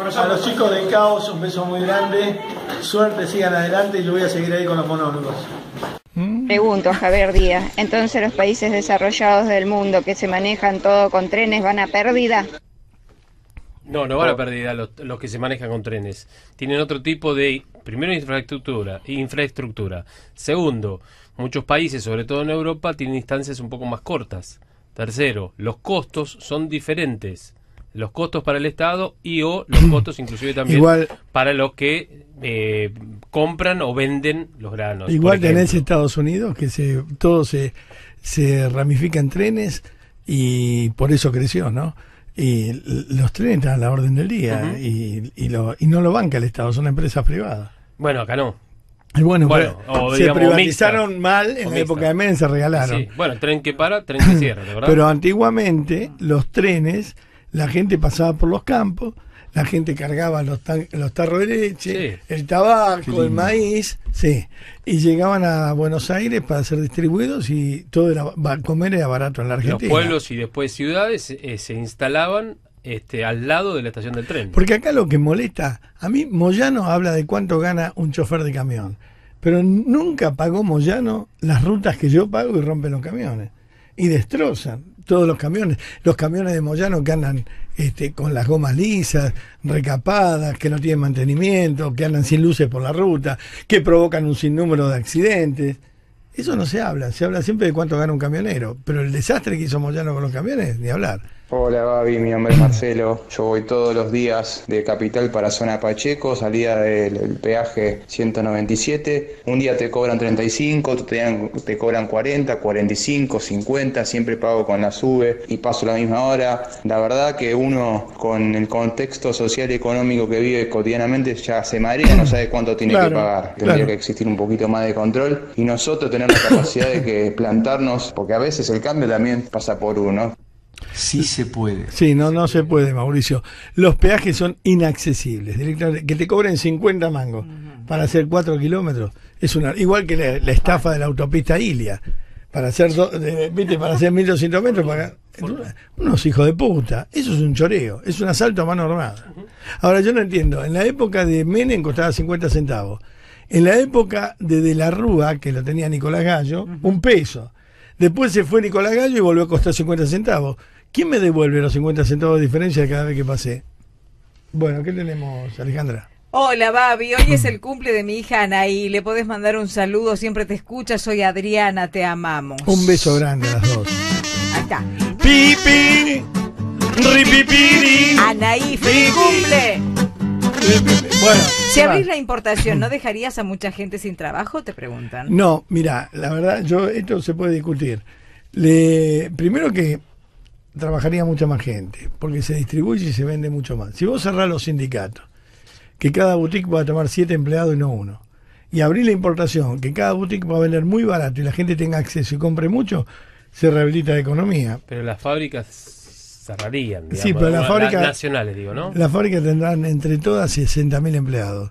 A los chicos de Caos, un beso muy grande. Suerte, sigan adelante y yo voy a seguir ahí con los monólogos. Pregunto Javier Díaz, entonces los países desarrollados del mundo que se manejan todo con trenes van a pérdida? No, no van a pérdida los, los, que se manejan con trenes. Tienen otro tipo de, primero, infraestructura. infraestructura. Segundo, muchos países, sobre todo en Europa, tienen distancias un poco más cortas. Tercero, los costos son diferentes los costos para el Estado y o los costos inclusive también para los que eh, compran o venden los granos. Igual en que ese Estados Unidos, que se, todo se, se ramifica en trenes y por eso creció, ¿no? Y los trenes están a la orden del día y, y, lo, y no lo banca el Estado, son empresas privadas. Bueno, acá no. bueno, pues, se privatizaron mal en la época de Menem, se regalaron. Bueno, tren que para, tren que cierra, ¿verdad? Pero antiguamente los trenes la gente pasaba por los campos, la gente cargaba los, los tarros de leche, el tabaco, el maíz, sí, y llegaban a Buenos Aires para ser distribuidos y todo era, comer era barato en la Argentina. Los pueblos y después ciudades eh, se instalaban este, al lado de la estación del tren. Porque acá lo que molesta, a mí Moyano habla de cuánto gana un chofer de camión, pero nunca pagó Moyano las rutas que yo pago y rompen los camiones. Y destrozan todos los camiones, los camiones de Moyano que andan este, con las gomas lisas, recapadas, que no tienen mantenimiento, que andan sin luces por la ruta, que provocan un sinnúmero de accidentes. Eso no se habla, se habla siempre de cuánto gana un camionero, pero el desastre que hizo Moyano con los camiones, ni hablar. Hola Babi, mi nombre es Marcelo. Yo voy todos los días de Capital para Zona Pacheco, salida del peaje 197. Un día te cobran 35, te, cobran 40, 45, 50. Siempre pago con la sube y paso la misma hora. La verdad que uno con el contexto social y económico que vive cotidianamente ya se marea, no sabe cuánto tiene que pagar. Tendría que existir un poquito más de control. Y nosotros tener la capacidad de que plantarnos, porque a veces el cambio también pasa por uno. Sí se puede. Sí, no, no se puede, Mauricio. Los peajes son inaccesibles. Que te cobren 50 mangos para hacer 4 kilómetros. Es una, igual que la, estafa de la autopista Ilia. Para hacer, para hacer 1200 metros, para, unos hijos de puta. Eso es un choreo. Es un asalto a mano armada. Ahora, yo no entiendo. En la época de Menem costaba 50 centavos. En la época de De la Rúa, que lo tenía Nicolás Gallo, un peso. Después se fue Nicolás Gallo y volvió a costar 50 centavos. ¿Quién me devuelve los 50 centavos de diferencia cada vez que pasé? Bueno, ¿qué tenemos, Alejandra? Hola, Babi. Hoy es el cumple de mi hija Anaí. Le podés mandar un saludo. Siempre te escucha. Soy Adriana. Te amamos. Un beso grande a las dos. Ahí está. Anaí, feliz cumple. Bueno, si abrís la importación, ¿no dejarías a mucha gente sin trabajo? Te preguntan. No, mira, la verdad, yo esto se puede discutir. Le, primero que trabajaría mucha más gente, porque se distribuye y se vende mucho más. Si vos cerrás los sindicatos, que cada boutique va a tomar siete empleados y no uno, y abrís la importación, que cada boutique va a vender muy barato y la gente tenga acceso y compre mucho, se rehabilita la economía. Pero las fábricas cerrarían. Digamos, sí, pero la fábrica. Nacionales, digo, ¿no? La fábrica tendrán entre todas 60.000 empleados.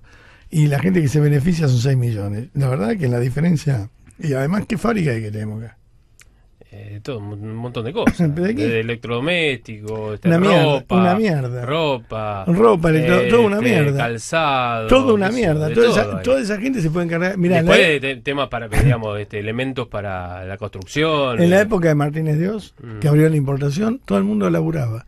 Y la gente que se beneficia son 6 millones. La verdad que la diferencia. Y además, ¿qué fábrica hay que tenemos acá? Eh, todo un montón de cosas. ¿De electrodomésticos, ropa, ropa, ropa, eh, todo una este, mierda, calzado, todo una mierda. Toda, esa, gente se puede encargar. Después de temas para, digamos, este, elementos para la construcción. En la eh. época de Martínez Dios, mm. que abrió la importación, todo el mundo laburaba.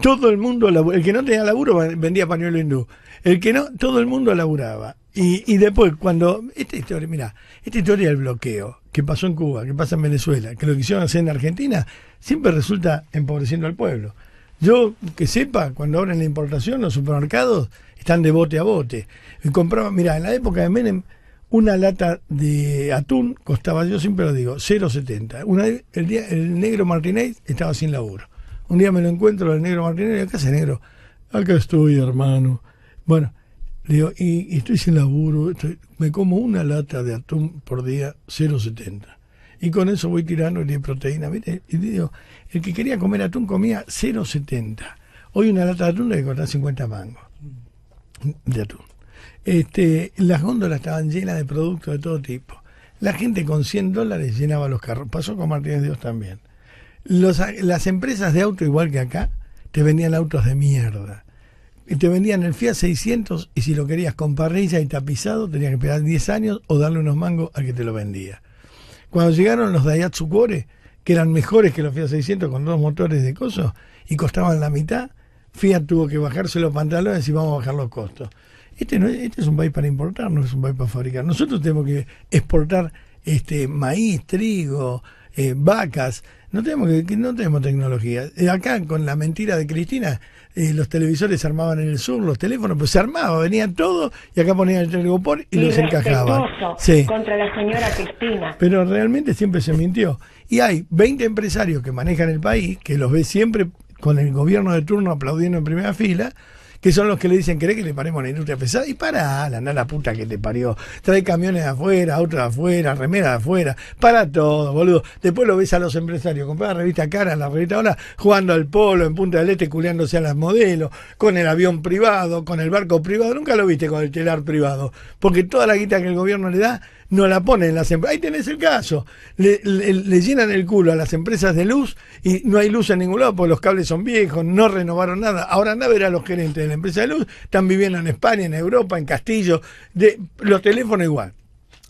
Todo el mundo El que no tenía laburo vendía pañuelo hindú. El que no, todo el mundo laburaba. Y, y después, cuando. Esta historia, mira, esta historia del bloqueo que pasó en Cuba, que pasa en Venezuela, que lo quisieron hacer en Argentina, siempre resulta empobreciendo al pueblo. Yo que sepa, cuando abren la importación, los supermercados están de bote a bote. Y compraba, mira, en la época de Menem, una lata de atún costaba, yo siempre lo digo, 0,70. El, día, el negro Martinez estaba sin laburo. Un día me lo encuentro, el negro Martínez, acá ese negro, acá estoy, hermano. Bueno, digo, y, estoy sin laburo, me como una lata de atún por día, 0,70. Y con eso voy tirando de proteína. Y digo, el que quería comer atún comía 0,70. Hoy una lata de atún le cortar 50 mangos de atún. Este, las góndolas estaban llenas de productos de todo tipo. La gente con 100 dólares llenaba los carros. Pasó con Martínez Dios también. las empresas de auto, igual que acá, te venían autos de mierda te vendían el Fiat 600 y si lo querías con parrilla y tapizado tenías que esperar 10 años o darle unos mangos al que te lo vendía. Cuando llegaron los Daihatsu Core, que eran mejores que los Fiat 600 con dos motores de coso y costaban la mitad, Fiat tuvo que bajarse los pantalones y vamos a bajar los costos. Este, no, este es un país para importar, no es un país para fabricar. Nosotros tenemos que exportar este maíz, trigo, eh, vacas, no tenemos, no tenemos tecnología. Eh, acá con la mentira de Cristina, eh, los televisores se armaban en el sur, los teléfonos, pues se armaban, venían todos y acá ponían el telecopor y, los encajaban. Sí. Contra la señora Cristina. Pero realmente siempre se mintió. Y hay 20 empresarios que manejan el país, que los ve siempre con el gobierno de turno aplaudiendo en primera fila, que son los que le dicen, ¿querés que le paremos la industria pesada? Y para, la la puta que te parió. Trae camiones de afuera, autos afuera, remera de afuera, para todo, boludo. Después lo ves a los empresarios, comprar la revista cara, la revista ahora, jugando al polo, en Punta del Este, culeándose a las modelos, con el avión privado, con el barco privado. Nunca lo viste con el telar privado, porque toda la guita que el gobierno le da no la ponen en las empresas. Ahí tenés el caso. Le, llenan el culo a las empresas de luz y no hay luz en ningún lado porque los cables son viejos, no renovaron nada. Ahora anda a ver a los gerentes de la empresa de luz, están viviendo en España, en Europa, en Castillo. De, los teléfonos igual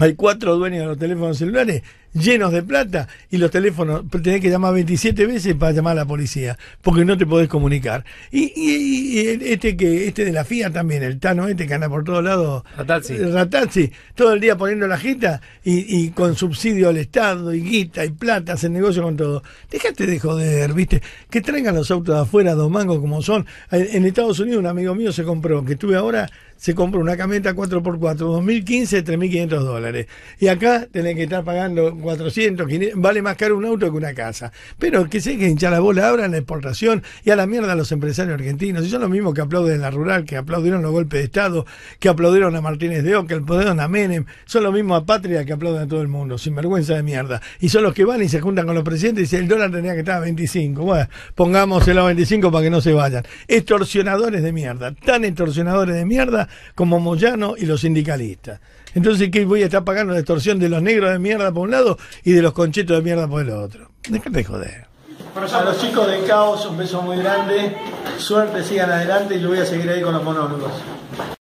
hay cuatro dueños de los teléfonos celulares llenos de plata y los teléfonos tenés que llamar 27 veces para llamar a la policía porque no te podés comunicar. Y, este que este de la FIA también, el Tano este que anda por todos lados, Ratazzi. Eh, Ratazzi, todo el día poniendo la gita, y, con subsidio al Estado y guita y plata, hace negocio con todo. Dejate de joder, viste, que traigan los autos de afuera, dos mangos como son. En, eh, en Estados Unidos un amigo mío se compró, que estuve ahora, se compra una camioneta 4x4, 2015, 3.500 dólares. Y acá tienen que estar pagando 400, vale más caro un auto que una casa. Pero que se que la bola Abran la exportación y a la mierda los empresarios argentinos. Y son los mismos que aplauden la rural, que aplaudieron los golpes de Estado, que aplaudieron a Martínez de O, que aplaudieron a Menem. Son los mismos a Patria que aplauden a todo el mundo, sin vergüenza de mierda. Y son los que van y se juntan con los presidentes y dicen, el dólar tenía que estar a 25. Bueno, pongámoselo a 25 para que no se vayan. Extorsionadores de mierda, tan extorsionadores de mierda como Moyano y los sindicalistas. Entonces, ¿qué voy a estar pagando la extorsión de los negros de mierda por un lado y de los conchetos de mierda por el otro? Déjate joder. A los chicos de Caos, un beso muy grande. Suerte, sigan adelante y yo voy a seguir ahí con los monólogos.